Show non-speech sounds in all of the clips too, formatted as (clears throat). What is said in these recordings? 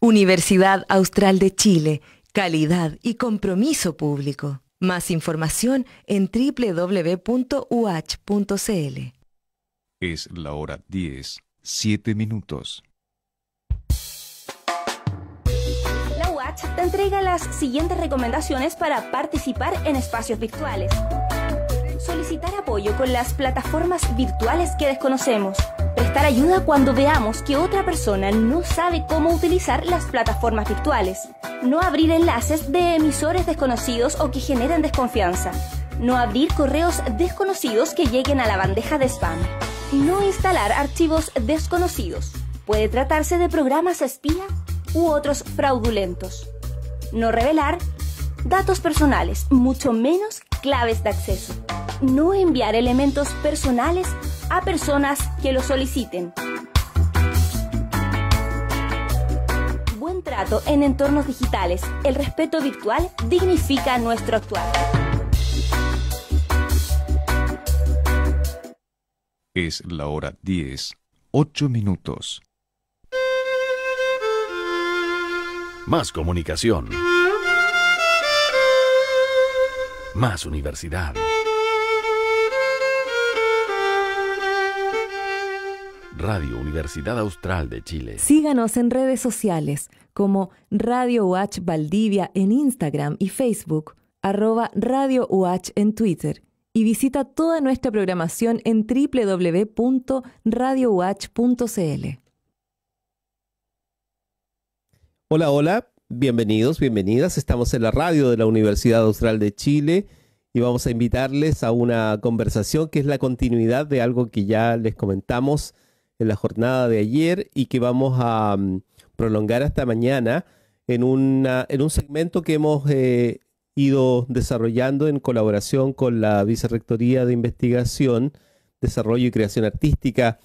Universidad Austral de Chile, calidad y compromiso público. Más información en www.uach.cl. Es la hora 10, 7 minutos. La UACH te entrega las siguientes recomendaciones para participar en espacios virtuales. Solicitar apoyo con las plataformas virtuales que desconocemos. Prestar ayuda cuando veamos que otra persona no sabe cómo utilizar las plataformas virtuales. No abrir enlaces de emisores desconocidos o que generen desconfianza. No abrir correos desconocidos que lleguen a la bandeja de spam. No instalar archivos desconocidos. Puede tratarse de programas espía u otros fraudulentos. No revelar datos personales, mucho menos claves de acceso. No enviar elementos personales a personas que lo soliciten. Buen trato en entornos digitales. El respeto virtual dignifica nuestro actuar. Es la hora 10, 8 minutos. Más comunicación. Más universidad. Radio Universidad Austral de Chile. Síganos en redes sociales como Radio Watch Valdivia en Instagram y Facebook, arroba Radio UH en Twitter y visita toda nuestra programación en www.radiouach.cl Hola, hola. Bienvenidos, bienvenidas. Estamos en la radio de la Universidad Austral de Chile y vamos a invitarles a una conversación que es la continuidad de algo que ya les comentamos en la jornada de ayer y que vamos a mm, prolongar hasta mañana en, en un segmento que hemos eh, ido desarrollando en colaboración con la Vicerrectoría de Investigación, Desarrollo y Creación Artística.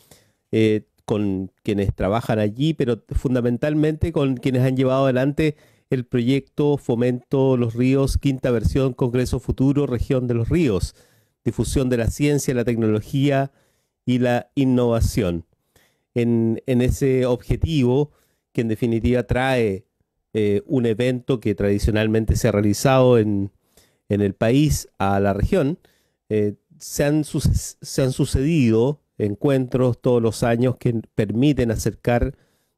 Eh, con quienes trabajan allí, pero fundamentalmente con quienes han llevado adelante el proyecto Fomento Los Ríos, quinta versión, Congreso Futuro, Región de los Ríos, difusión de la ciencia, la tecnología y la innovación. En, ese objetivo, que en definitiva trae eh, un evento que tradicionalmente se ha realizado en, el país a la región, eh, se han sucedido encuentros todos los años que permiten acercar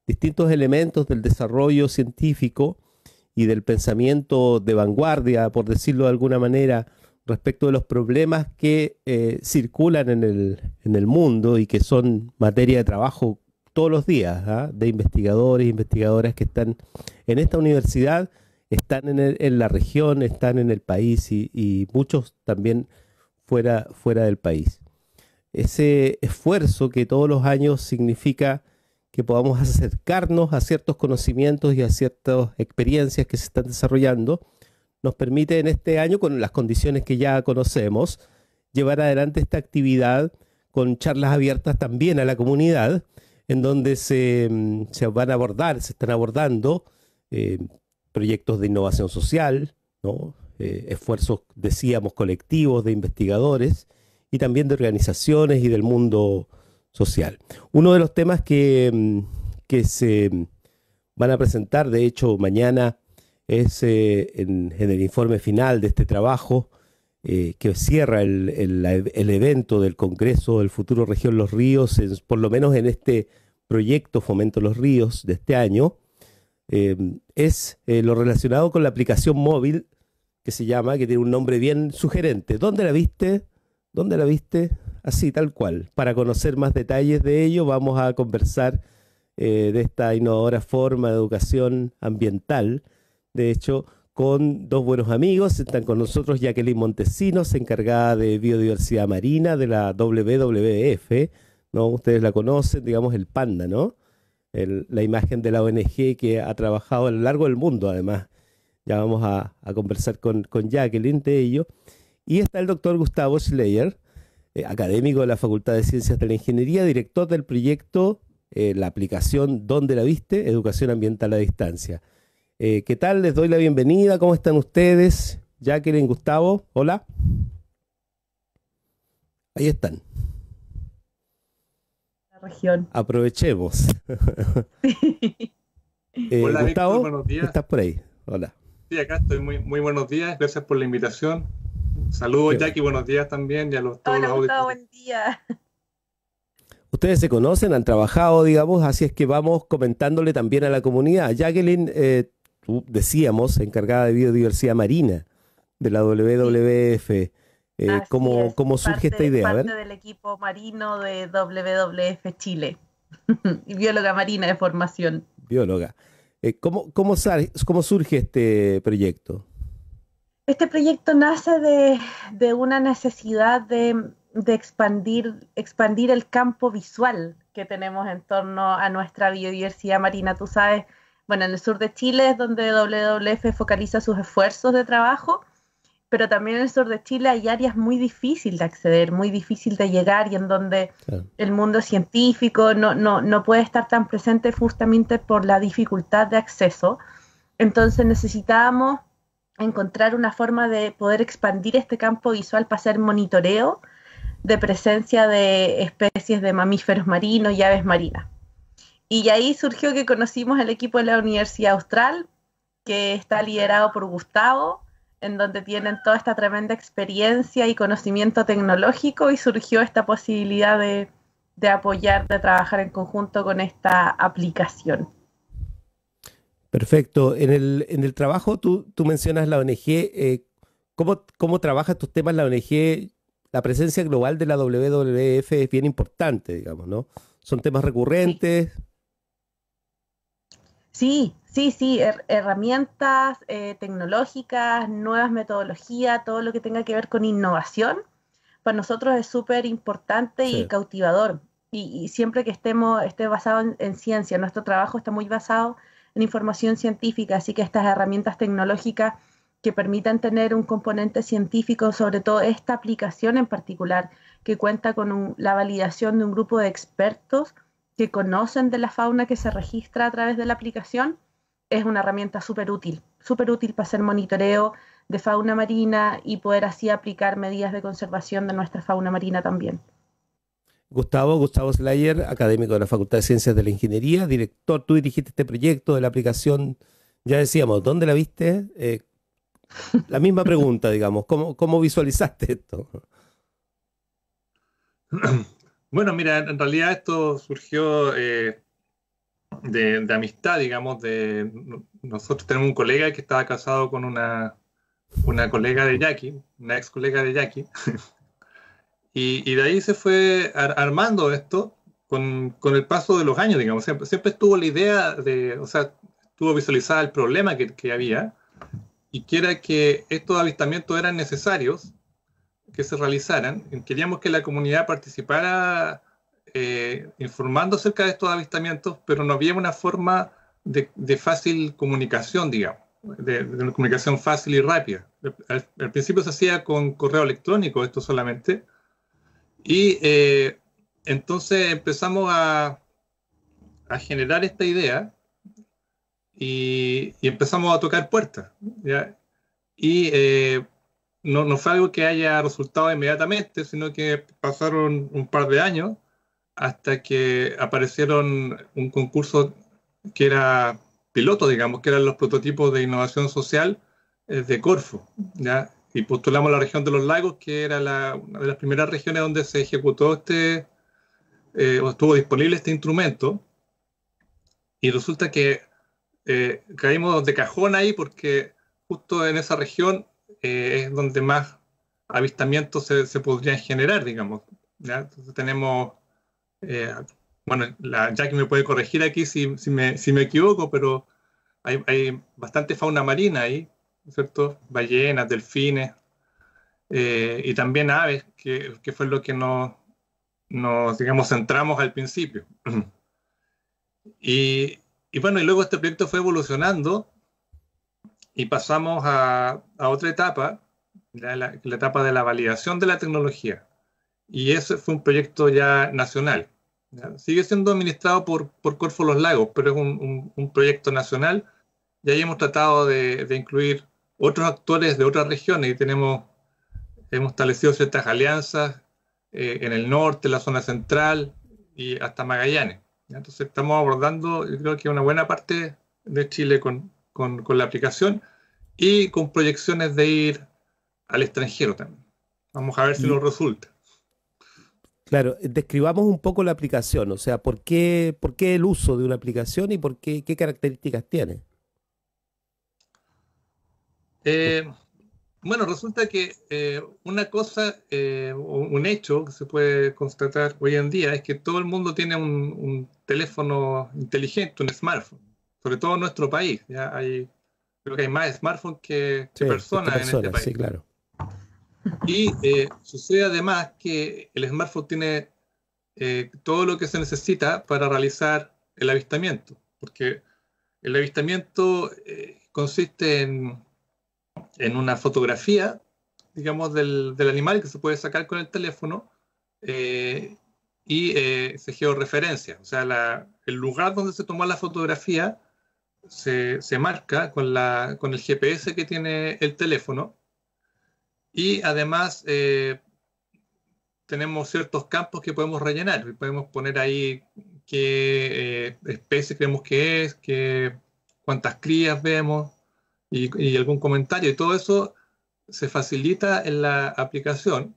distintos elementos del desarrollo científico y del pensamiento de vanguardia, por decirlo de alguna manera, respecto de los problemas que eh, circulan en el, mundo y que son materia de trabajo todos los días ¿ah? de investigadores e investigadoras que están en esta universidad, están en, en la región, están en el país y, muchos también fuera, fuera del país ese esfuerzo que todos los años significa que podamos acercarnos a ciertos conocimientos y a ciertas experiencias que se están desarrollando, nos permite en este año, con las condiciones que ya conocemos, llevar adelante esta actividad con charlas abiertas también a la comunidad, en donde se, mm, van a abordar, se están abordando eh, proyectos de innovación social, eh, esfuerzos, decíamos, colectivos de investigadores, y también de organizaciones y del mundo social. Uno de los temas que, mm, se mm, van a presentar, de hecho, mañana es eh, en, el informe final de este trabajo eh, que cierra e-, el, evento del Congreso del Futuro Región Los Ríos, por lo menos en este proyecto Fomento Los Ríos de este año, eh, es lo relacionado con la aplicación móvil que se llama, que tiene un nombre bien sugerente. ¿Dónde la viste? ¿Dónde la viste? Así, tal cual. Para conocer más detalles de ello, vamos a conversar eh, de esta innovadora forma de educación ambiental. De hecho, con dos buenos amigos. Están con nosotros Jacqueline Montesinos, encargada de biodiversidad marina de la WWF. ¿no? Ustedes la conocen, digamos, el panda, ¿no? la imagen de la ONG que ha trabajado a lo largo del mundo, además. Ya vamos a, conversar con Jacqueline de ello. Y está el doctor Gustavo Schleyer, eh, académico de la Facultad de Ciencias de la Ingeniería, director del proyecto eh, La aplicación ¿dónde la viste, Educación Ambiental a Distancia. Eh, ¿Qué tal? Les doy la bienvenida. ¿Cómo están ustedes? Jacqueline, Gustavo, hola. Ahí están. La región. Aprovechemos. (laughs) Hola, Gustavo, estás por ahí. Hola. Sí, acá estoy. Muy, muy buenos días. Gracias por la invitación. Saludos, Jackie, buenos días también. Ya los, todos los buen día. Ustedes se conocen, han trabajado, digamos, así es que vamos comentándole también a la comunidad. Jacqueline, eh, decíamos, encargada de biodiversidad marina de la WWF. Eh, ¿Cómo, surge esta idea? Parte del equipo marino de WWF Chile. (laughs) bióloga marina de formación. Bióloga. Eh, cómo, cómo surge este proyecto? Este proyecto nace de, de una necesidad de, de, expandir, expandir el campo visual que tenemos en torno a nuestra biodiversidad marina. Tú sabes, bueno, en el sur de Chile es donde WWF focaliza sus esfuerzos de trabajo, pero también en el sur de Chile hay áreas muy difíciles de acceder, muy difícil de llegar y en donde el mundo científico no, no, no puede estar tan presente justamente por la dificultad de acceso. Entonces necesitábamos encontrar una forma de poder expandir este campo visual para hacer monitoreo de presencia de especies de mamíferos marinos y aves marinas. Y ahí surgió que conocimos el equipo de la Universidad Austral, que está liderado por Gustavo, en donde tienen toda esta tremenda experiencia y conocimiento tecnológico y surgió esta posibilidad de apoyar, de trabajar en conjunto con esta aplicación. Perfecto. En el, en el trabajo tú, tú mencionas la ONG. Eh, ¿cómo, ¿Cómo trabaja tus temas la ONG? La presencia global de la WWF es bien importante, digamos, ¿no? Son temas recurrentes. Sí, sí, sí. herramientas eh, tecnológicas, nuevas metodologías, todo lo que tenga que ver con innovación, para nosotros es súper importante y cautivador. Y, siempre que estemos, esté basado en, en ciencia, nuestro trabajo está muy basado en en información científica, así que estas herramientas tecnológicas que permitan tener un componente científico, sobre todo esta aplicación en particular, que cuenta con la validación de un grupo de expertos que conocen de la fauna que se registra a través de la aplicación, es una herramienta súper útil, súper útil para hacer monitoreo de fauna marina y poder así aplicar medidas de conservación de nuestra fauna marina también. Gustavo, Gustavo Slayer, académico de la Facultad de Ciencias de la Ingeniería, director, tú dirigiste este proyecto de la aplicación, ya decíamos, ¿dónde la viste? Eh, la misma pregunta, (laughs) digamos, ¿cómo, visualizaste esto? (clears throat) Bueno, mira, en realidad esto surgió eh, de, amistad, digamos, de nosotros tenemos un colega que estaba casado con una, una colega de Jackie, una ex colega de Jackie. (laughs) Y, de ahí se fue armando esto con, con, el paso de los años, digamos. Siempre, siempre, estuvo la idea de, o sea, estuvo visualizada el problema que, que había y que era que estos avistamientos eran necesarios que se realizaran. Queríamos que la comunidad participara eh, informando acerca de estos avistamientos, pero no había una forma de, de fácil comunicación, digamos, de, una comunicación fácil y rápida. al, principio se hacía con correo electrónico esto solamente, y eh, entonces empezamos a, generar esta idea y, empezamos a tocar puertas. Y eh, no, fue algo que haya resultado inmediatamente, sino que pasaron un par de años hasta que aparecieron un concurso que era piloto, digamos, que eran los prototipos de innovación social eh, de Corfo. ¿ya? y postulamos la región de los lagos, que era una de las primeras regiones donde se ejecutó este, eh, o estuvo disponible este instrumento. Y resulta que eh, caímos de cajón ahí porque justo en esa región eh, es donde más avistamientos se, podrían generar, digamos. Entonces tenemos, bueno, la, Jackie me puede corregir aquí si, me, equivoco, pero hay bastante fauna marina ahí ¿cierto? Ballenas, delfines, eh, y también aves, que, que fue lo que nos, nos, digamos, centramos al principio. (clears throat) Y, y, bueno, y luego este proyecto fue evolucionando y pasamos a, a otra etapa, la, la, etapa de la validación de la tecnología. Y ese fue un proyecto ya nacional. Sigue siendo administrado por, por Corfo Los Lagos, pero es un, un, un proyecto nacional. Y ahí hemos tratado de, de incluir otros actores de otras regiones y tenemos, hemos establecido ciertas alianzas eh, en el norte, la zona central y hasta Magallanes. Entonces estamos abordando, yo creo que una buena parte de Chile con, con, la aplicación y con proyecciones de ir al extranjero también. Vamos a ver si nos mm. resulta. Claro, describamos un poco la aplicación, o sea, ¿por qué, por qué el uso de una aplicación y por qué, qué características tiene? Eh, bueno, resulta que eh, una cosa, eh, un hecho que se puede constatar hoy en día es que todo el mundo tiene un, teléfono inteligente, un smartphone, sobre todo en nuestro país. ¿ya? Hay, creo que hay más smartphones que, personas, en este país. Sí, claro. Y eh, sucede además que el smartphone tiene todo lo que se necesita para realizar el avistamiento, porque el avistamiento consiste en en una fotografía, digamos, del, del, animal que se puede sacar con el teléfono eh, y eh, se georreferencia. O sea, el lugar donde se tomó la fotografía se, se marca con, la, con, el GPS que tiene el teléfono y además eh, tenemos ciertos campos que podemos rellenar. Podemos poner ahí qué eh, especie creemos que es, qué, cuántas crías vemos y, algún comentario. Y todo eso se facilita en la aplicación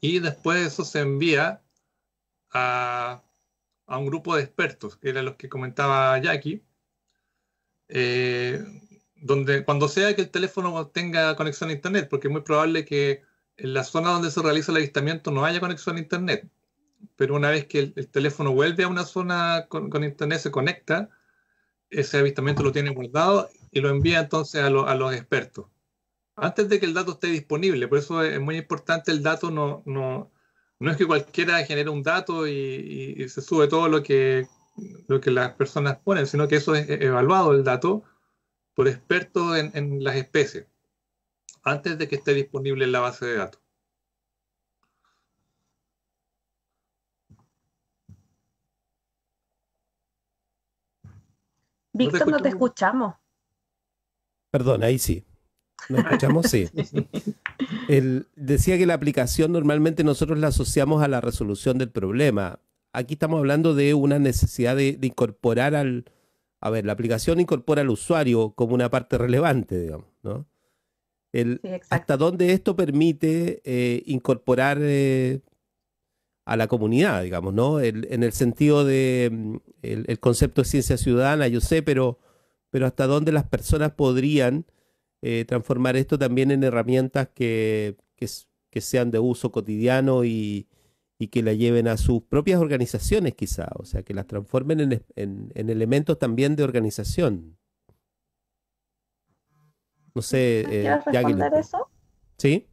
y después eso se envía a, a, un grupo de expertos, que eran los que comentaba Jackie, eh, donde cuando sea que el teléfono tenga conexión a Internet, porque es muy probable que en la zona donde se realiza el avistamiento no haya conexión a Internet, pero una vez que el, teléfono vuelve a una zona con, con Internet, se conecta, ese avistamiento lo tiene guardado y lo envía entonces a, a, los expertos. Ah. Antes de que el dato esté disponible, por eso es muy importante el dato, no, no, no es que cualquiera genere un dato y, se sube todo lo que, lo que las personas ponen, sino que eso es evaluado el dato por expertos en, en las especies, antes de que esté disponible en la base de datos. Víctor, no te escuchamos. Perdón, ahí sí. ¿Nos escuchamos? Sí. (laughs) decía que la aplicación normalmente nosotros la asociamos a la resolución del problema. Aquí estamos hablando de una necesidad de, incorporar al... A ver, la aplicación incorpora al usuario como una parte relevante, digamos, ¿no? El, hasta dónde esto permite eh, incorporar eh, a la comunidad, digamos, ¿no? en el sentido de mm, el, el, concepto de ciencia ciudadana, yo sé, pero pero hasta dónde las personas podrían eh, transformar esto también en herramientas que, que, sean de uso cotidiano y, que la lleven a sus propias organizaciones quizá, o sea, que las transformen en, en, elementos también de organización. No sé, eh, responder eso? ¿Sí?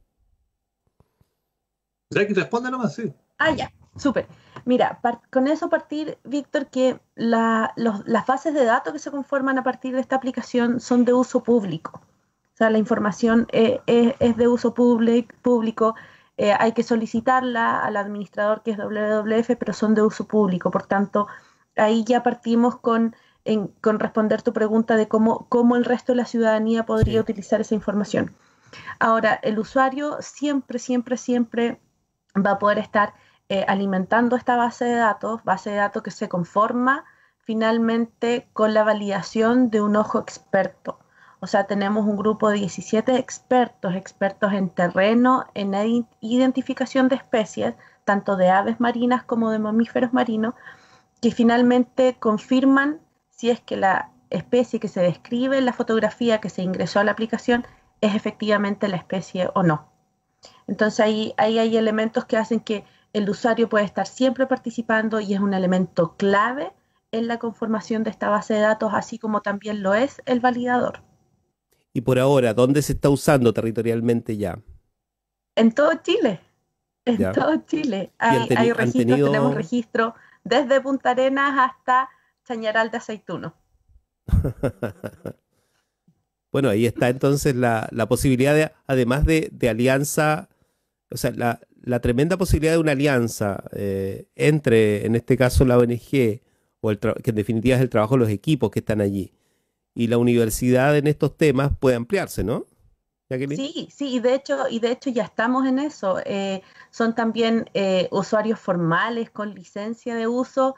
Ya que responda nomás, sí. Ah, ya, súper. Mira, con eso partir, Víctor, que las fases de datos que se conforman a partir de esta aplicación son de uso público. O sea, la información eh, es, de uso público, eh, hay que solicitarla al administrador que es WWF, pero son de uso público. Por tanto, ahí ya partimos con, responder tu pregunta de cómo, el resto de la ciudadanía podría utilizar esa información. Ahora, el usuario siempre, siempre, siempre va a poder estar eh, alimentando esta base de datos, base de datos que se conforma finalmente con la validación de un ojo experto. O sea, tenemos un grupo de 17 expertos, expertos en terreno, en identificación de especies, tanto de aves marinas como de mamíferos marinos, que finalmente confirman si es que la especie que se describe en la fotografía que se ingresó a la aplicación es efectivamente la especie o no. Entonces ahí, ahí hay elementos que hacen que el usuario puede estar siempre participando y es un elemento clave en la conformación de esta base de datos, así como también lo es el validador. Y por ahora, ¿dónde se está usando territorialmente ya? En todo Chile. En todo Chile. tenemos registro desde Punta Arenas hasta Chañaral de Aceituno. (laughs) bueno, ahí está entonces la, posibilidad, de, además de alianza, o sea, la, la tremenda posibilidad de una alianza eh, entre, en este caso, la ONG, o que en definitiva es el trabajo de los equipos que están allí, y la universidad en estos temas puede ampliarse, ¿no? Sí, sí, y de hecho, y de hecho ya estamos en eso. Eh, son también eh, usuarios formales con licencia de uso,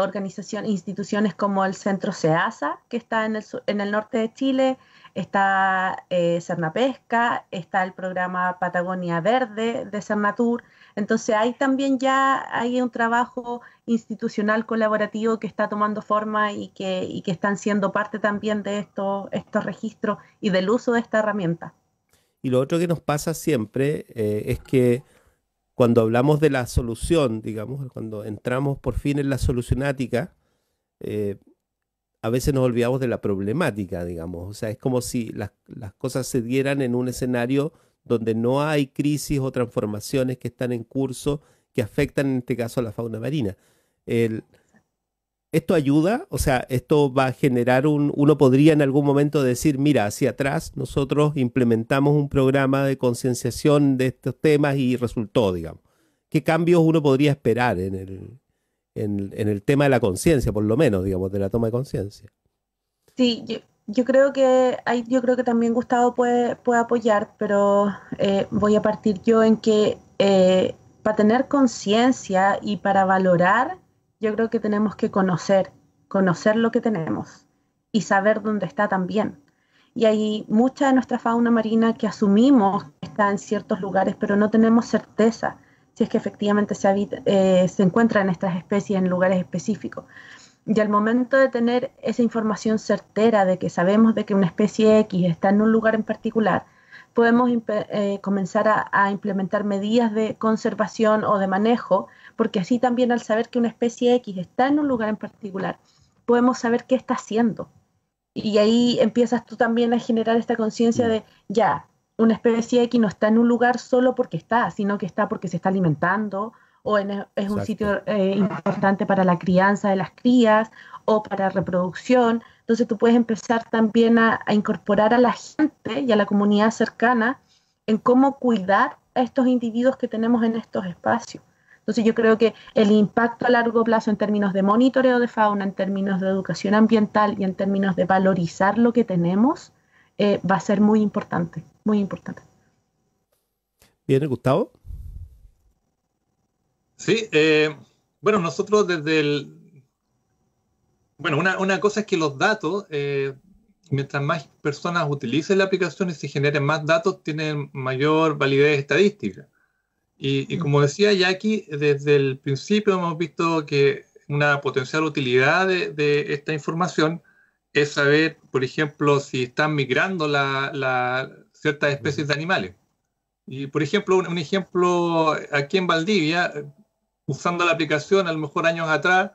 organización, instituciones como el Centro SEASA, que está en el, en el norte de Chile, está eh, Cernapesca, está el programa Patagonia Verde de Cernatur. Entonces hay también ya hay un trabajo institucional colaborativo que está tomando forma y que, están siendo parte también de estos, estos registros y del uso de esta herramienta. Y lo otro que nos pasa siempre eh, es que cuando hablamos de la solución, digamos, cuando entramos por fin en la solucionática, eh, a veces nos olvidamos de la problemática, digamos. O sea, es como si las, cosas se dieran en un escenario donde no hay crisis o transformaciones que están en curso que afectan en este caso a la fauna marina. ¿Esto ayuda? O sea, esto va a generar un... Uno podría en algún momento decir, mira, hacia atrás nosotros implementamos un programa de concienciación de estos temas y resultó, digamos. ¿Qué cambios uno podría esperar en el, en, el tema de la conciencia, por lo menos, digamos, de la toma de conciencia. Sí, yo, creo que hay, yo creo que también Gustavo puede, apoyar, pero eh, voy a partir yo en que eh, para tener conciencia y para valorar, yo creo que tenemos que conocer, conocer lo que tenemos y saber dónde está también. Y hay mucha de nuestra fauna marina que asumimos que está en ciertos lugares, pero no tenemos certeza si es que efectivamente eh, se, encuentran estas especies en lugares específicos. Y al momento de tener esa información certera de que sabemos de que una especie X está en un lugar en particular, podemos eh, comenzar a, implementar medidas de conservación o de manejo, porque así también al saber que una especie X está en un lugar en particular, podemos saber qué está haciendo. Y ahí empiezas tú también a generar esta conciencia mm. de, ya, una especie X no está en un lugar solo porque está, sino que está porque se está alimentando o en, e, es un sitio eh, importante para la crianza de las crías o para reproducción. Entonces tú puedes empezar también a, incorporar a la gente y a la comunidad cercana en cómo cuidar a estos individuos que tenemos en estos espacios. Entonces yo creo que el impacto a largo plazo en términos de monitoreo de fauna, en términos de educación ambiental y en términos de valorizar lo que tenemos, eh, va a ser muy importante muy importante. Bien, Gustavo. Sí, eh, bueno, nosotros desde el... Bueno, una, cosa es que los datos, eh, mientras más personas utilicen la aplicación y se generen más datos, tienen mayor validez estadística. Y, como mm. decía Jackie, desde el principio hemos visto que una potencial utilidad de, esta información es saber, por ejemplo, si están migrando la, ciertas especies de animales. Y, por ejemplo, un, ejemplo aquí en Valdivia, usando la aplicación, a lo mejor años atrás,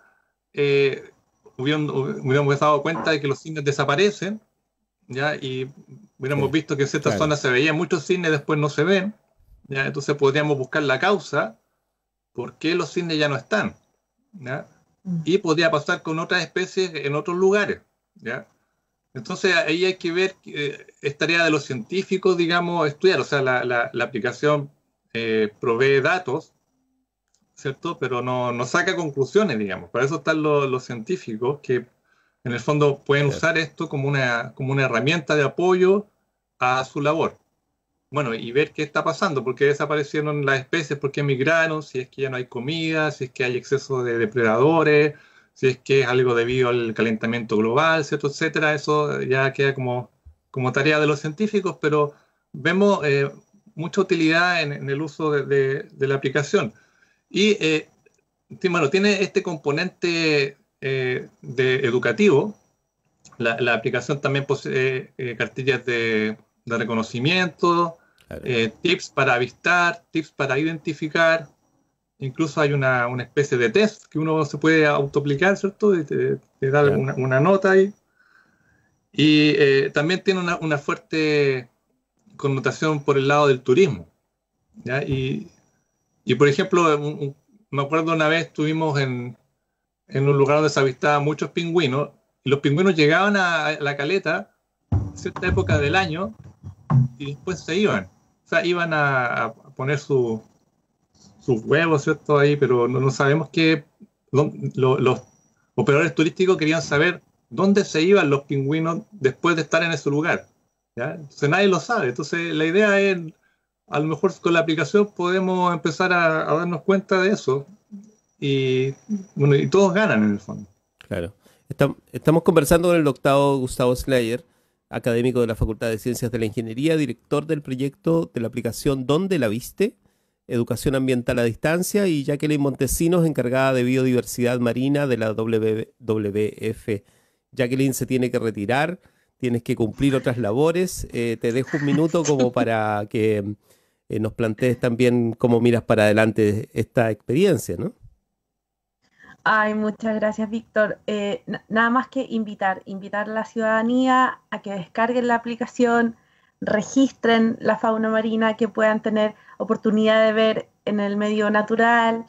eh, hubiéramos dado cuenta de que los cines desaparecen, ¿ya? Y hubiéramos visto que en ciertas zonas se veían muchos cines después no se ven, ¿ya? Entonces podríamos buscar la causa, ¿por qué los cines ya no están? ¿ya? Mm. Y podría pasar con otras especies en otros lugares, ¿ya? Entonces ahí hay que ver, eh, es tarea de los científicos, digamos, estudiar, o sea, la, la, aplicación eh, provee datos, ¿cierto? Pero no, no, saca conclusiones, digamos. Para eso están los, los científicos que en el fondo pueden usar esto como una, como una herramienta de apoyo a su labor. Bueno, y ver qué está pasando, por qué desaparecieron las especies, por qué emigraron, si es que ya no hay comida, si es que hay exceso de depredadores, si es que es algo debido al calentamiento global, ¿cierto? etcétera, eso ya queda como, como tarea de los científicos, pero vemos eh, mucha utilidad en, el uso de, de, la aplicación. Y eh, bueno, tiene este componente eh, de educativo, la, aplicación también posee eh, cartillas de, de reconocimiento, tips para avistar, tips para identificar, Incluso hay una, especie de test que uno se puede autoplicar, ¿cierto? De te, una, nota ahí. Y eh, también tiene una, fuerte connotación por el lado del turismo. Y, por ejemplo, me acuerdo una vez estuvimos en, un lugar donde se avistaban muchos pingüinos. Y los pingüinos llegaban a la caleta en cierta época del año y después se iban. O sea, iban a poner su, sus huevos, ¿cierto? Ahí, pero no, sabemos que los operadores turísticos querían saber dónde se iban los pingüinos después de estar en ese lugar. Entonces nadie lo sabe. Entonces la idea es, a lo mejor con la aplicación podemos empezar a, darnos cuenta de eso y, bueno, y todos ganan en el fondo. Claro. Estamos conversando con el octavo Gustavo Slayer, académico de la Facultad de Ciencias de la Ingeniería, director del proyecto de la aplicación ¿Dónde la viste? Educación Ambiental a Distancia, y Jacqueline Montesinos, encargada de Biodiversidad Marina de la WWF. Jacqueline se tiene que retirar, tienes que cumplir otras labores. Eh, te dejo un minuto como para que eh, nos plantees también cómo miras para adelante esta experiencia, ¿no? Ay, muchas gracias, Víctor. Eh, nada más que invitar, invitar a la ciudadanía a que descarguen la aplicación, registren la fauna marina que puedan tener oportunidad de ver en el medio natural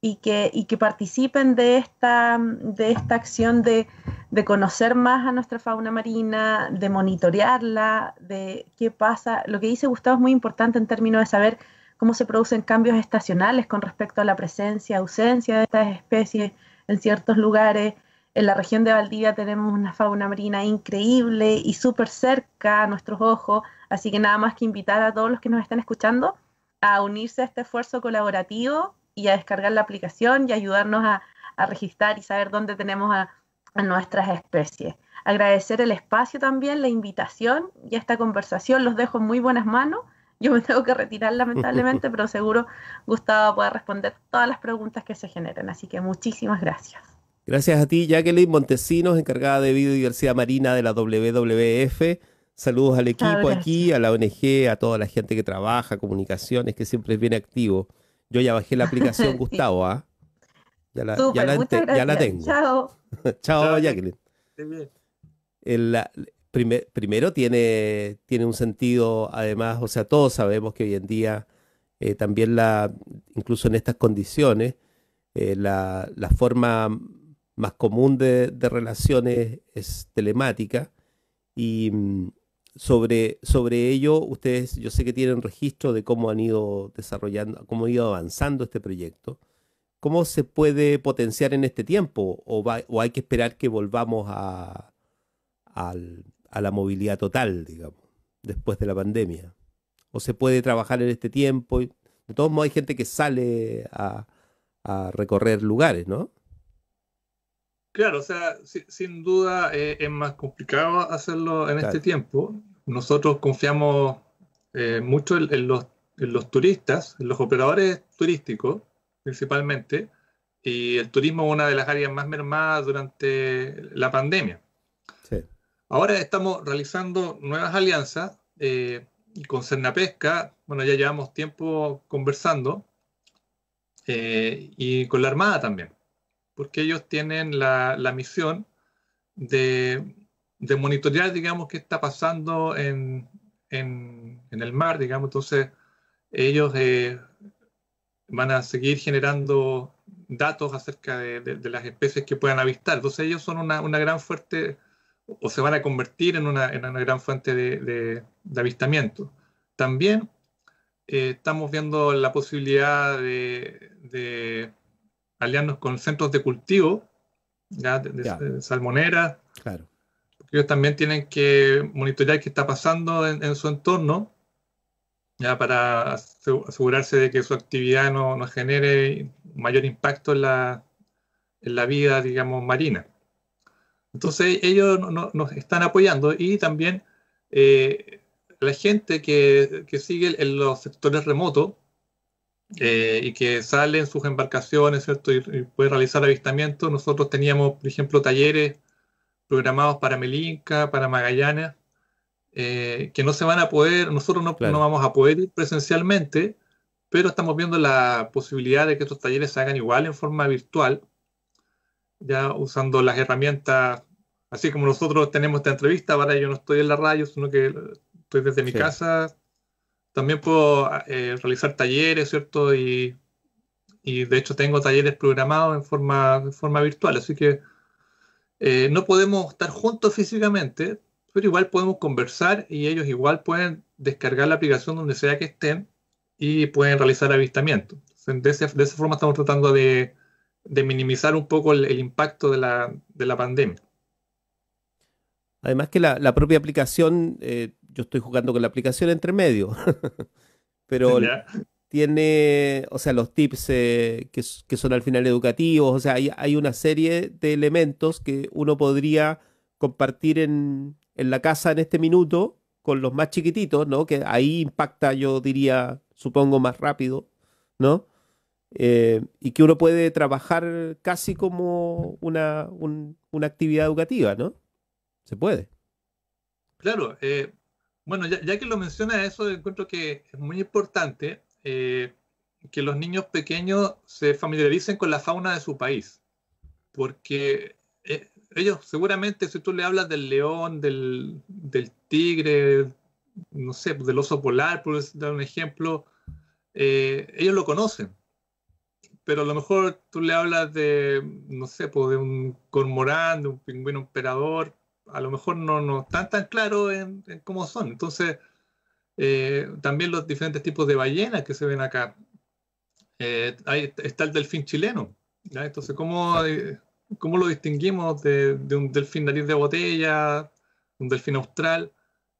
y que, y que participen de esta, de esta acción de, de, conocer más a nuestra fauna marina, de monitorearla, de qué pasa. Lo que dice Gustavo es muy importante en términos de saber cómo se producen cambios estacionales con respecto a la presencia, ausencia de estas especies en ciertos lugares. En la región de Valdivia tenemos una fauna marina increíble y súper cerca a nuestros ojos, así que nada más que invitar a todos los que nos están escuchando a unirse a este esfuerzo colaborativo y a descargar la aplicación y ayudarnos a, registrar y saber dónde tenemos a, nuestras especies. Agradecer el espacio también, la invitación y esta conversación. Los dejo en muy buenas manos. Yo me (laughs) tengo que retirar lamentablemente, (laughs) pero seguro Gustavo poder responder todas las preguntas que se generen. Así que muchísimas gracias. Gracias a ti, Jacqueline Montesinos, encargada de biodiversidad marina de la WWF. Saludos al equipo aquí, a la ONG, a toda la gente que trabaja, comunicaciones, que siempre es bien activo. Yo ya bajé la aplicación, (laughs) Gustavo, ¿ah? Ya, la, tengo. (laughs) Chao. Chao, Jacqueline. El, primero tiene, tiene un sentido, además, o sea, todos sabemos que hoy en día eh, también la, incluso en estas condiciones, eh, la, forma más común de, de relaciones es telemática y mm, sobre, sobre ello, ustedes, yo sé que tienen registro de cómo han ido desarrollando, cómo ha ido avanzando este proyecto. ¿Cómo se puede potenciar en este tiempo? ¿O, hay que esperar que volvamos a, la movilidad total, digamos, después de la pandemia? ¿O se puede trabajar en este tiempo? De todos modos, hay gente que sale a, a recorrer lugares, ¿no? Claro, o sea, sin duda eh, es más complicado hacerlo en este tiempo. Nosotros confiamos eh, mucho en, los, turistas, en los operadores turísticos principalmente, y el turismo es una de las áreas más mermadas durante la pandemia. Ahora estamos realizando nuevas alianzas eh, y con Cernapesca, bueno, ya llevamos tiempo conversando, y con la Armada también porque ellos tienen la, misión de, monitorear, digamos, qué está pasando en, el mar, digamos. Entonces, ellos eh, van a seguir generando datos acerca de, las especies que puedan avistar. Entonces, ellos son una, gran fuerte, o se van a convertir en una, gran fuente de, avistamiento. También eh, estamos viendo la posibilidad de aliarnos con centros de cultivo, salmoneras. ellos también tienen que monitorear qué está pasando en, su entorno, ya para asegurarse de que su actividad no, genere mayor impacto en la, vida, digamos, marina. Entonces ellos nos están apoyando y también eh, la gente que sigue en los sectores remotos, eh, y que salen sus embarcaciones, ¿cierto? Y, pueden puede realizar avistamientos. Nosotros teníamos, por ejemplo, talleres programados para Melinca, para Magallanes, eh, que no se van a poder, nosotros no, vamos a poder ir presencialmente, pero estamos viendo la posibilidad de que estos talleres se hagan igual en forma virtual, ya usando las herramientas, así como nosotros tenemos esta entrevista, ahora yo no estoy en la radio, sino que estoy desde mi casa también puedo ah, eh, realizar talleres, ¿cierto? Y, de hecho tengo talleres programados en forma, en forma virtual, así que eh, no podemos estar juntos físicamente, pero igual podemos conversar y ellos igual pueden descargar la aplicación donde sea que estén y pueden realizar avistamientos. De, de esa forma estamos tratando de, minimizar un poco el, impacto de la, pandemia. Además que la, propia aplicación eh, yo estoy jugando con la aplicación entre medio. (laughs) Pero tiene, o sea, los tips eh, que, son al final educativos, o sea, hay, una serie de elementos que uno podría compartir en, la casa en este minuto con los más chiquititos, ¿no? Que ahí impacta, yo diría, supongo, más rápido, ¿no? Eh, y que uno puede trabajar casi como una, una actividad educativa, ¿no? Se puede. Claro, eh, bueno, ya, que lo menciona eso, encuentro que es muy importante eh, que los niños pequeños se familiaricen con la fauna de su país, porque eh, ellos seguramente si tú le hablas del león, del, tigre, no sé, del oso polar, por dar un ejemplo, eh, ellos lo conocen. Pero a lo mejor tú le hablas de, no sé, pues, de un cormorán, de un pingüino emperador, a lo mejor no, no están tan claros en, cómo son. Entonces, eh, también los diferentes tipos de ballenas que se ven acá. Eh, está el delfín chileno. Entonces, ¿cómo, eh, ¿cómo, lo distinguimos de, un delfín nariz de botella, un delfín austral?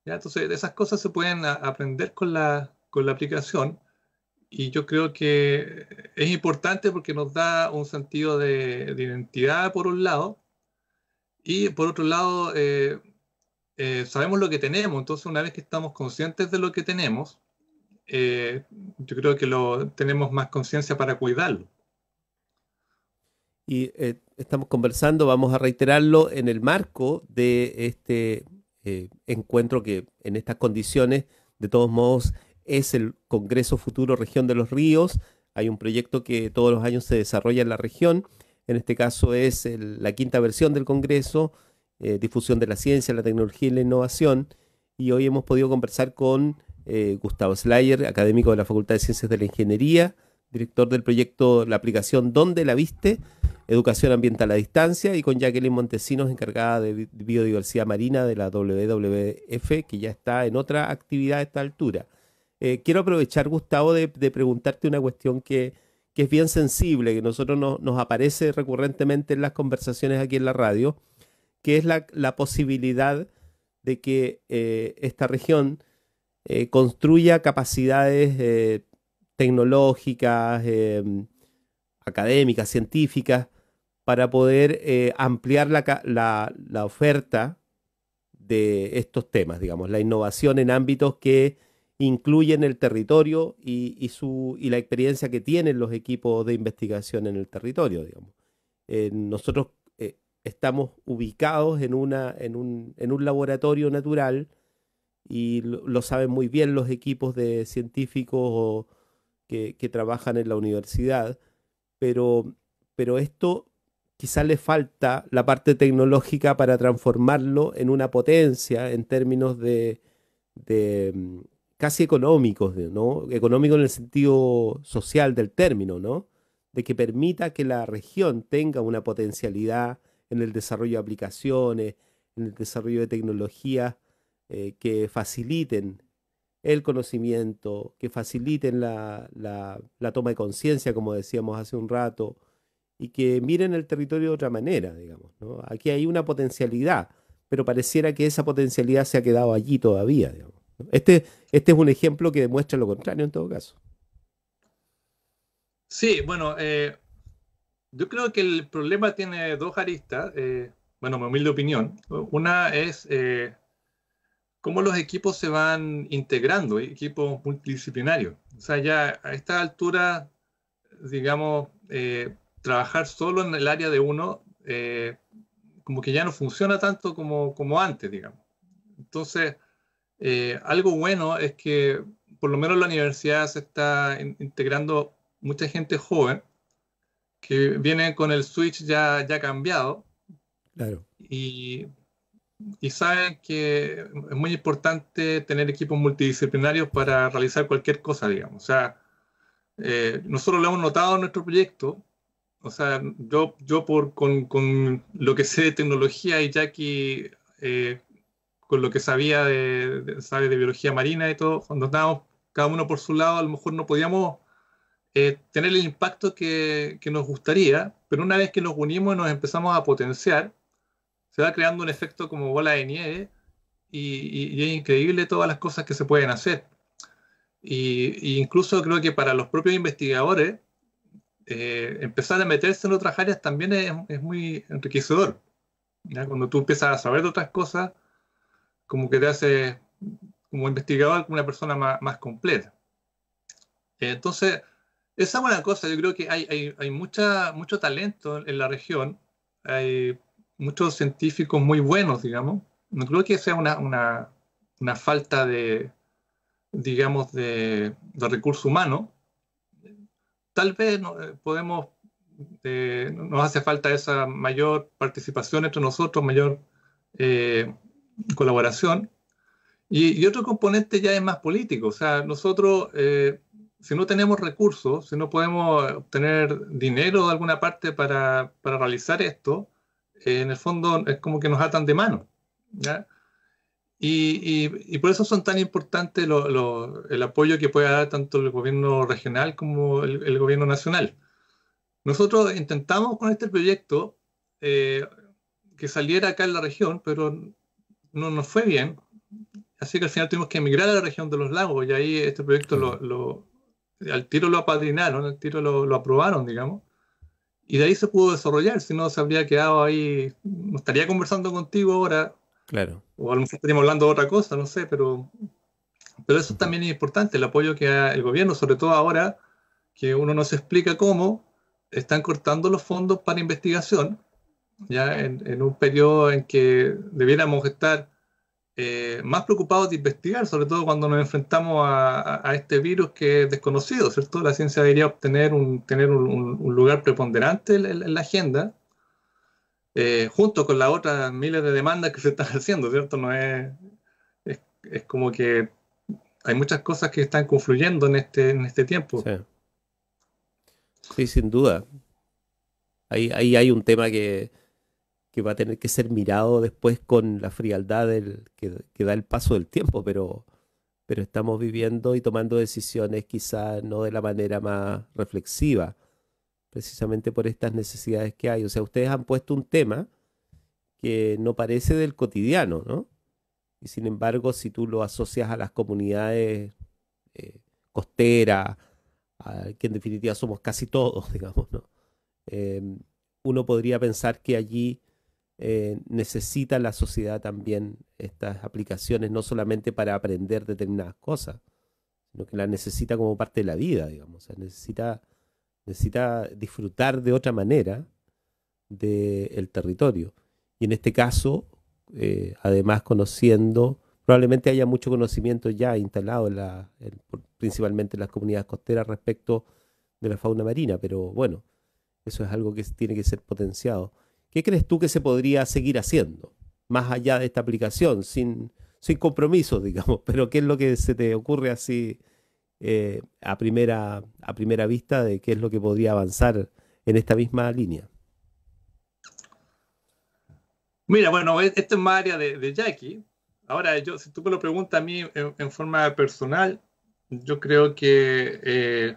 ¿ya? Entonces, esas cosas se pueden aprender con la, con la aplicación y yo creo que es importante porque nos da un sentido de identidad por un lado y por otro lado, eh, eh, sabemos lo que tenemos, entonces una vez que estamos conscientes de lo que tenemos, eh, yo creo que lo, tenemos más conciencia para cuidarlo. Y estamos conversando, vamos a reiterarlo, en el marco de este encuentro que en estas condiciones, de todos modos, es el Congreso Futuro Región de los Ríos. Hay un proyecto que todos los años se desarrolla en la región en este caso es la quinta versión del Congreso, eh, difusión de la ciencia, la tecnología y la innovación, y hoy hemos podido conversar con eh, Gustavo Slayer, académico de la Facultad de Ciencias de la Ingeniería, director del proyecto La aplicación ¿Dónde la Viste, Educación Ambiental a Distancia, y con Jacqueline Montesinos, encargada de Biodiversidad Marina de la WWF, que ya está en otra actividad a esta altura. Eh, quiero aprovechar, Gustavo, de preguntarte una cuestión que es bien sensible, que nosotros nos aparece recurrentemente en las conversaciones aquí en la radio, que es la, posibilidad de que eh, esta región eh, construya capacidades eh, tecnológicas, em, académicas, científicas, para poder ampliar la oferta de estos temas, digamos, la innovación en ámbitos que incluyen el territorio y, su, la experiencia que tienen los equipos de investigación en el territorio, digamos. Eh, nosotros eh, estamos ubicados en, una, en, un, laboratorio natural y lo, saben muy bien los equipos de científicos que, trabajan en la universidad, pero, pero esto quizás le falta la parte tecnológica para transformarlo en una potencia en términos de, mm, casi económicos, ¿no? Económico en el sentido social del término, ¿no? De que permita que la región tenga una potencialidad en el desarrollo de aplicaciones, en el desarrollo de tecnologías eh, que faciliten el conocimiento, que faciliten la, la toma de conciencia, como decíamos hace un rato, y que miren el territorio de otra manera, digamos. ¿no? Aquí hay una potencialidad, pero pareciera que esa potencialidad se ha quedado allí todavía, digamos. Este, este es un ejemplo que demuestra lo contrario en todo caso. Sí, bueno, eh, yo creo que el problema tiene dos aristas, eh, bueno, mi humilde opinión. Una es eh, cómo los equipos se van integrando, equipos multidisciplinarios. O sea, ya a esta altura, digamos, trabajar solo en el área de uno, como que ya no funciona tanto como, como antes, digamos. Entonces, eh, algo bueno es que por lo menos la universidad se está integrando mucha gente joven que viene con el switch ya, ya cambiado. Y, saben que es muy importante tener equipos multidisciplinarios para realizar cualquier cosa, digamos. Eh, nosotros lo hemos notado en nuestro proyecto. O sea, yo, yo por, con, lo que sé de tecnología y Jackie eh, con lo que sabía de, sabe de biología marina y todo, cuando estábamos cada uno por su lado, a lo mejor no podíamos eh, tener el impacto que, que, nos gustaría, pero una vez que nos unimos y nos empezamos a potenciar, se va creando un efecto como bola de nieve y, es increíble todas las cosas que se pueden hacer. Y, incluso creo que para los propios investigadores, eh, empezar a meterse en otras áreas también es, es muy enriquecedor. ¿ya? Cuando tú empiezas a saber de otras cosas, como que te hace, como investigador, una persona más, más completa. Entonces, esa es una cosa, yo creo que hay, hay, hay mucha, mucho talento en la región, hay muchos científicos muy buenos, digamos. No creo que sea una, una, una falta de, digamos, de, de recurso humano. Tal vez eh, podemos, eh, nos hace falta esa mayor participación entre nosotros, mayor eh, colaboración. Y, otro componente ya es más político, o sea, nosotros, eh, si no tenemos recursos, si no podemos obtener dinero de alguna parte para, para realizar esto, eh, en el fondo es como que nos atan de mano. ¿ya? Y, y, por eso son tan importantes lo, lo, el apoyo que pueda dar tanto el gobierno regional como el, gobierno nacional. Nosotros intentamos con este proyecto eh, que saliera acá en la región, pero no nos fue bien, así que al final tuvimos que emigrar a la región de los lagos y ahí este proyecto lo, al tiro lo apadrinaron, al tiro lo, aprobaron, digamos, y de ahí se pudo desarrollar, si no se habría quedado ahí, no estaría conversando contigo ahora, claro. o a lo mejor estaríamos hablando de otra cosa, no sé, pero, pero eso también es importante, el apoyo que el gobierno, sobre todo ahora que uno no se explica cómo, están cortando los fondos para investigación ya en, un periodo en que debiéramos estar eh, más preocupados de investigar, sobre todo cuando nos enfrentamos a, este virus que es desconocido, ¿cierto? La ciencia debería obtener un, tener un, lugar preponderante en, la agenda, eh, junto con las otras miles de demandas que se están (laughs) haciendo, ¿cierto? No es, es, como que hay muchas cosas que están confluyendo en este, en este tiempo. Sí. sin duda. ahí hay un tema que, que va a tener que ser mirado después con la frialdad que, da el paso del tiempo, pero, estamos viviendo y tomando decisiones quizá no de la manera más reflexiva, precisamente por estas necesidades que hay. O sea, ustedes han puesto un tema que no parece del cotidiano, ¿no? Y sin embargo, si tú lo asocias a las comunidades eh, costeras, que en definitiva somos casi todos, (laughs) digamos, ¿no? Em, uno podría pensar que allí eh, necesita la sociedad también estas aplicaciones, no solamente para aprender determinadas cosas, sino que las necesita como parte de la vida, digamos. necesita, necesita disfrutar de otra manera del territorio. Y en este caso, eh, además conociendo, probablemente haya mucho conocimiento ya instalado en la, principalmente en las comunidades costeras respecto de la fauna marina, pero bueno, eso es algo que tiene que ser potenciado. ¿Qué crees tú que se podría seguir haciendo más allá de esta aplicación, sin, sin compromisos, (laughs) digamos? Pero ¿qué es lo que se te ocurre así eh, a, primera, vista de qué es lo que podría avanzar en esta misma línea? Mira, bueno, e, esto es más área de, Jackie. Ahora, yo, si tú me lo preguntas a mí en, forma personal, yo creo que eh,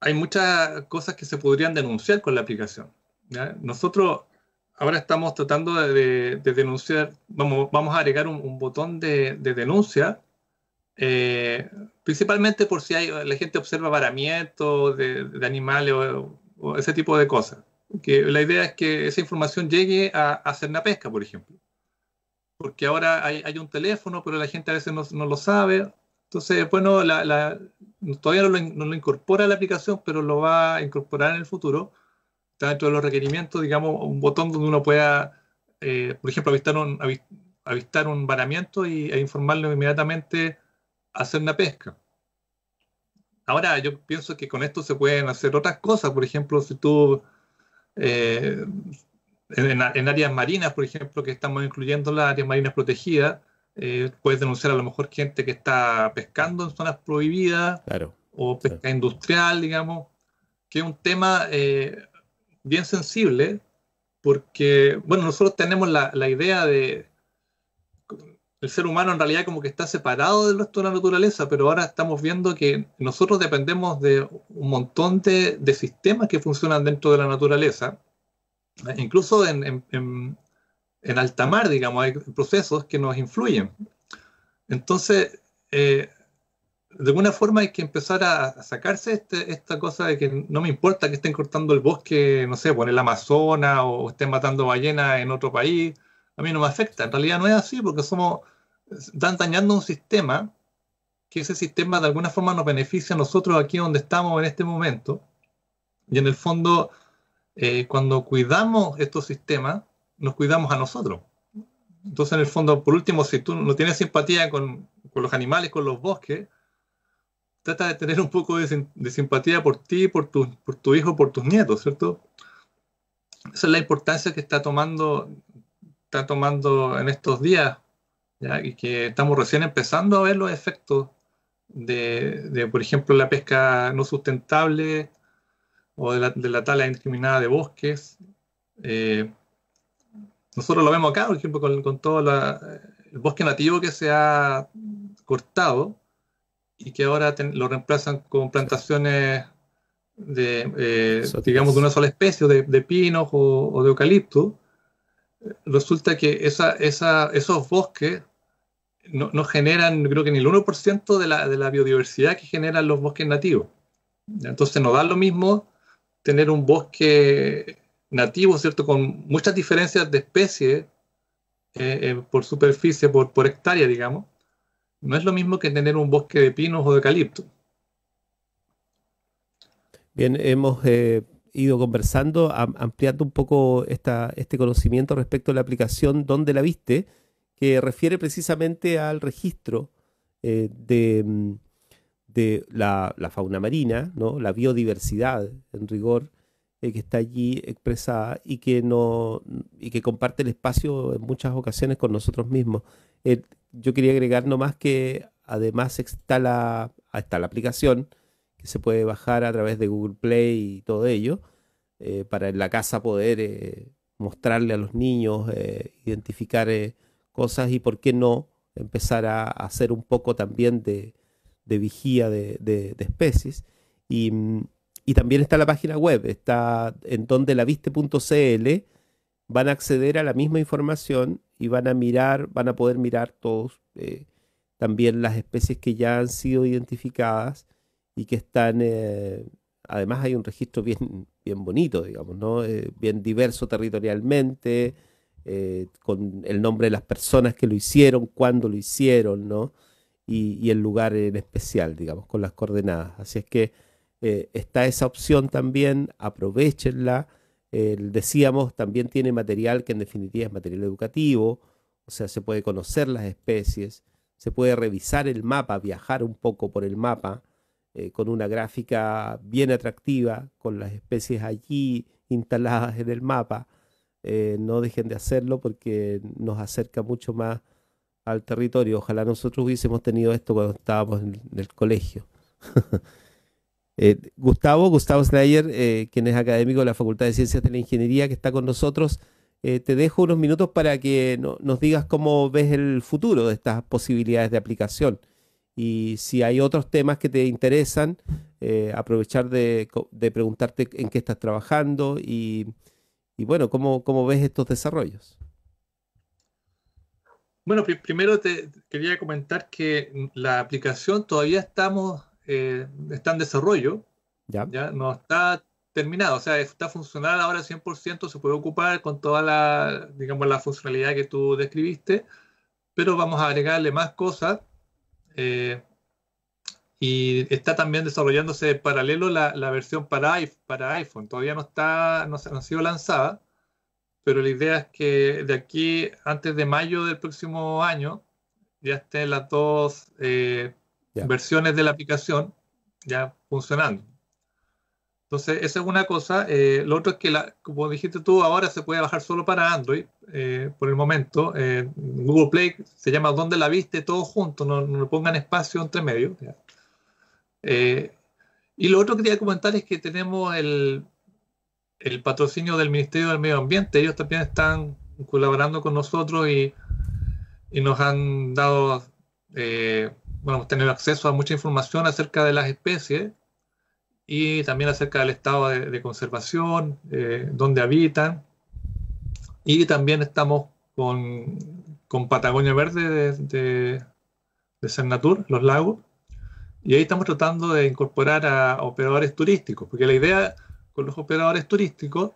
hay muchas cosas que se podrían denunciar con la aplicación. Nosotros ahora estamos tratando de, denunciar, vamos, vamos, a agregar un, botón de, denuncia, eh, principalmente por si la gente observa varamientos de, animales o, ese tipo de cosas. Que la idea es que esa información llegue a, a pesca por ejemplo. Porque ahora hay, un teléfono, pero la gente a veces no, lo sabe. Entonces, bueno, todavía no lo, incorpora la aplicación, pero lo va a incorporar en el futuro está dentro de los requerimientos, digamos, un botón donde uno pueda, eh, por ejemplo, avistar un, avistar un varamiento y, e informarlo inmediatamente a hacer una pesca. Ahora, yo pienso que con esto se pueden hacer otras cosas, por ejemplo, si tú eh, en, áreas marinas, por ejemplo, que estamos incluyendo las áreas marinas protegidas, eh, puedes denunciar a lo mejor gente que está pescando en zonas prohibidas o pesca industrial, digamos, que es un tema bien sensible, porque, bueno, nosotros tenemos la, la idea de el ser humano en realidad como que está separado del resto de la naturaleza, pero ahora estamos viendo que nosotros dependemos de un montón de, de sistemas que funcionan dentro de la naturaleza, eh, incluso en, en, en, alta mar, digamos, hay procesos que nos influyen. Entonces, eh, de alguna forma hay que empezar a sacarse este, esta cosa de que no me importa que estén cortando el bosque, no sé, por pues, el Amazonas o estén matando ballenas en otro país, a mí no me afecta. En realidad no es así porque somos, están dañando un sistema que ese sistema de alguna forma nos beneficia a nosotros aquí donde estamos en este momento. Y en el fondo, eh, cuando cuidamos estos sistemas, nos cuidamos a nosotros. Entonces, en el fondo, por último, si tú no tienes simpatía con los animales, con los bosques, trata de tener un poco de, simpatía por ti, por tu, hijo, por tus nietos, ¿cierto? Esa es la importancia que está tomando, está tomando en estos días, y que estamos recién empezando a ver los efectos de, por ejemplo, la pesca no sustentable o de la, tala indiscriminada de bosques. Eh, nosotros lo vemos acá, por ejemplo, con, todo el bosque nativo que se ha cortado, y que ahora lo reemplazan con plantaciones de, eh, digamos, de una sola especie, de, de pinos o, de eucalipto, resulta que esos bosques no, generan, creo que ni el 1% de la, biodiversidad que generan los bosques nativos. Entonces nos da lo mismo tener un bosque nativo, ¿cierto? Con muchas diferencias de especies eh, eh, por superficie, por hectárea, digamos, no es lo mismo que tener un bosque de pinos o de eucalipto. Bien, hemos eh, ido conversando, ampliando un poco este conocimiento respecto a la aplicación donde la viste, que refiere precisamente al registro eh, de, mm, la, fauna marina, ¿no? la biodiversidad en rigor, eh, que está allí expresada y que, no, y que comparte el espacio en muchas ocasiones con nosotros mismos yo quería agregar nomás que además está la, la aplicación que se puede bajar a través de Google Play y todo ello, eh, para en la casa poder eh, mostrarle a los niños, eh, identificar cosas y por qué no empezar a, hacer un poco también de, vigía de, especies. Y, y, también está la página web, está en donde la van a acceder a la misma información y van a mirar, van a poder mirar todos eh, también las especies que ya han sido identificadas y que están, eh, además hay un registro bien, bien bonito, digamos, ¿no? Eh, bien diverso territorialmente, con el nombre de las personas que lo hicieron, cuándo lo hicieron, ¿no? Y, y el lugar en especial, digamos, con las coordenadas. Así es que está esa opción también, aprovechenla decíamos, también tiene material que en definitiva es material educativo, o sea, se puede conocer las especies, se puede revisar el mapa, viajar un poco por el mapa, eh, con una gráfica bien atractiva, con las especies allí instaladas en el mapa. Eh, no dejen de hacerlo porque nos acerca mucho más al territorio. Ojalá nosotros hubiésemos tenido esto cuando estábamos en el colegio. (laughs) Eh, Gustavo, Gustavo Snyder, eh, quien es académico de la Facultad de Ciencias de la Ingeniería, que está con nosotros, eh, te dejo unos minutos para que nos digas cómo ves el futuro de estas posibilidades de aplicación. Y si hay otros temas que te interesan, aprovechar de, preguntarte en qué estás trabajando y, bueno, cómo, cómo ves estos desarrollos. Bueno, primero te quería comentar que la aplicación todavía estamos eh, está en desarrollo, ya. no está terminado, o sea, está funcional ahora 100%, se puede ocupar con toda la, digamos, la funcionalidad que tú describiste, pero vamos a agregarle más cosas. Eh, y está también desarrollándose paralelo la, la versión para, para, iPhone. Todavía no está, no, no, ha sido lanzada, pero la idea es que de aquí, antes de mayo del próximo año, ya estén las dos eh, versiones de la aplicación ya funcionando. Entonces, esa es una cosa. Eh, lo otro es que, la, como dijiste tú, ahora se puede bajar solo para Android eh, por el momento. Eh, Google Play se llama Donde la viste? Todo junto, no, no pongan espacio entre medio. y lo otro que quería comentar es que tenemos el, el patrocinio del Ministerio del Medio Ambiente. Ellos también están colaborando con nosotros y, nos han dado vamos a tener acceso a mucha información acerca de las especies y también acerca del estado de, conservación, eh, dónde habitan. Y también estamos con, con Patagonia Verde de, de, de Cernatur, los lagos. Y ahí estamos tratando de incorporar a operadores turísticos, porque la idea con los operadores turísticos,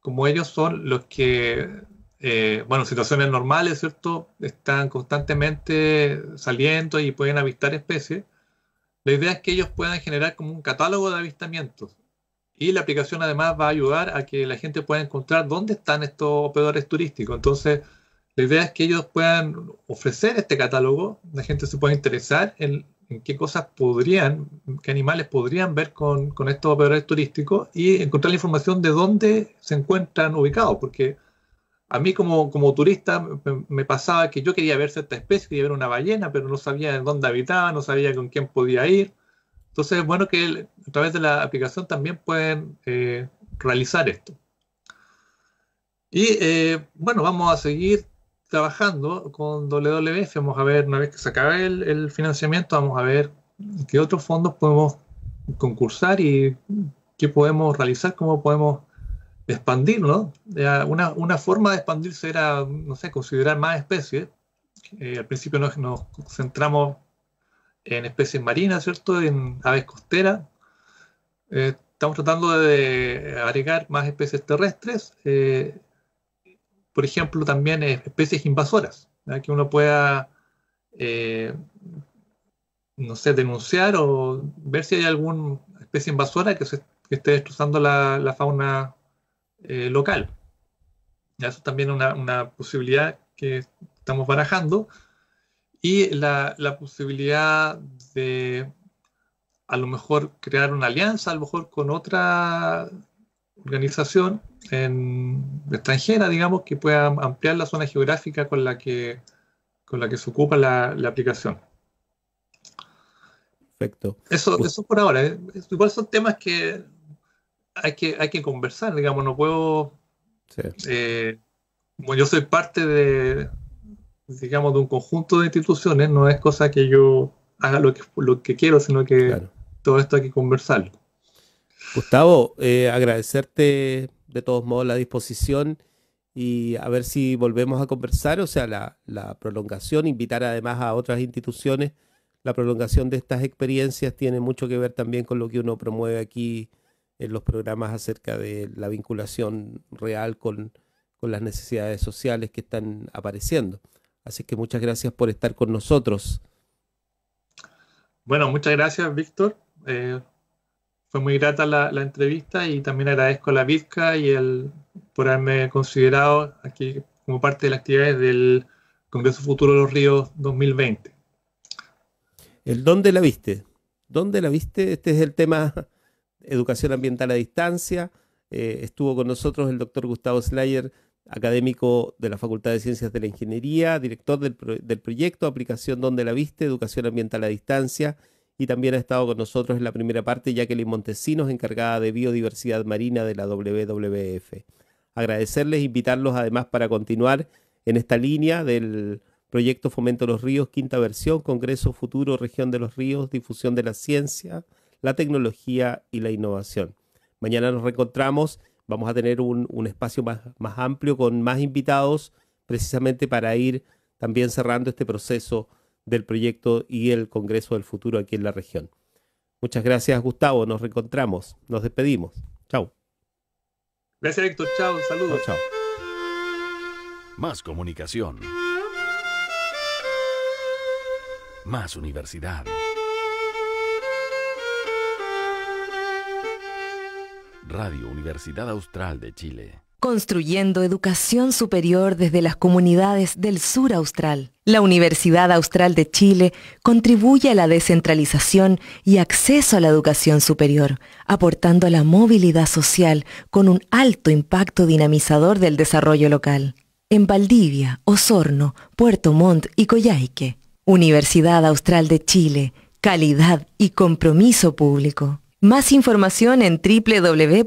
como ellos son los que eh, bueno, situaciones normales, ¿cierto? Están constantemente saliendo y pueden avistar especies. La idea es que ellos puedan generar como un catálogo de avistamientos. Y la aplicación además va a ayudar a que la gente pueda encontrar dónde están estos operadores turísticos. Entonces, la idea es que ellos puedan ofrecer este catálogo, la gente se pueda interesar en, qué cosas podrían, qué animales podrían ver con, con estos operadores turísticos y encontrar la información de dónde se encuentran ubicados, porque a mí como, como turista me, pasaba que yo quería ver cierta especie, quería ver una ballena, pero no sabía en dónde habitaba, no sabía con quién podía ir. Entonces es bueno que a través de la aplicación también pueden eh, realizar esto. Y eh, bueno, vamos a seguir trabajando con WWF. Vamos a ver, una vez que se acabe el, el financiamiento, vamos a ver qué otros fondos podemos concursar y qué podemos realizar, cómo podemos de ¿no? Ah, una, una, forma de expandirse era, no sé, considerar más especies. Eh, al principio nos, nos, centramos en especies marinas, ¿cierto? En aves costeras. Eh, estamos tratando de agregar más especies terrestres. Eh, por ejemplo, también especies invasoras, que uno pueda, no sé, denunciar o ver si hay alguna especie invasora que esté destrozando la, la fauna eh, local. eso también una, una posibilidad que estamos barajando. Y la, posibilidad de a lo mejor crear una alianza, a lo mejor con otra organización en, extranjera, digamos, que pueda ampliar la zona geográfica con la que, con la que se ocupa la, aplicación. Perfecto. Eso, pues eso por ahora. ¿eh? Igual son temas que hay que, hay que conversar, digamos, no puedo... Sí. bueno, eh, yo soy parte de, digamos, de un conjunto de instituciones, no es cosa que yo haga lo que, lo que quiero, sino que todo esto hay que conversarlo. Gustavo, eh, agradecerte de todos modos la disposición y a ver si volvemos a conversar, o sea, la, la prolongación, invitar además a otras instituciones. La prolongación de estas experiencias tiene mucho que ver también con lo que uno promueve aquí en los programas acerca de la vinculación real con, las necesidades sociales que están apareciendo. Así que muchas gracias por estar con nosotros. Bueno, muchas gracias, Víctor. Eh, fue muy grata la, entrevista y también agradezco a la Vizca y el, por haberme considerado aquí como parte de las actividades del Congreso Futuro de los Ríos 2020. ¿El dónde la viste? ¿Dónde la viste? Este es el tema educación ambiental a distancia. Eh, estuvo con nosotros el doctor Gustavo Slayer, académico de la Facultad de Ciencias de la Ingeniería, director del, proyecto Aplicación Donde la Viste, Educación Ambiental a Distancia. Y también ha estado con nosotros en la primera parte Jacqueline Montesinos, encargada de biodiversidad marina de la WWF. Agradecerles, invitarlos además para continuar en esta línea del proyecto Fomento los Ríos, quinta versión, Congreso Futuro, Región de los Ríos, Difusión de la Ciencia la tecnología y la innovación. Mañana nos reencontramos, vamos a tener un, espacio más, amplio con más invitados precisamente para ir también cerrando este proceso del proyecto y el Congreso del Futuro aquí en la región. Muchas gracias Gustavo, nos reencontramos, nos despedimos. Chao. Gracias Héctor, chao, saludos. Más comunicación. Más universidad. Radio Universidad Austral de Chile. Construyendo educación superior desde las comunidades del sur austral. La Universidad Austral de Chile contribuye a la descentralización y acceso a la educación superior, aportando a la movilidad social con un alto impacto dinamizador del desarrollo local. En Valdivia, Osorno, Puerto Montt y Coyhaique. Universidad Austral de Chile, calidad y compromiso público. Más información en www.watch.c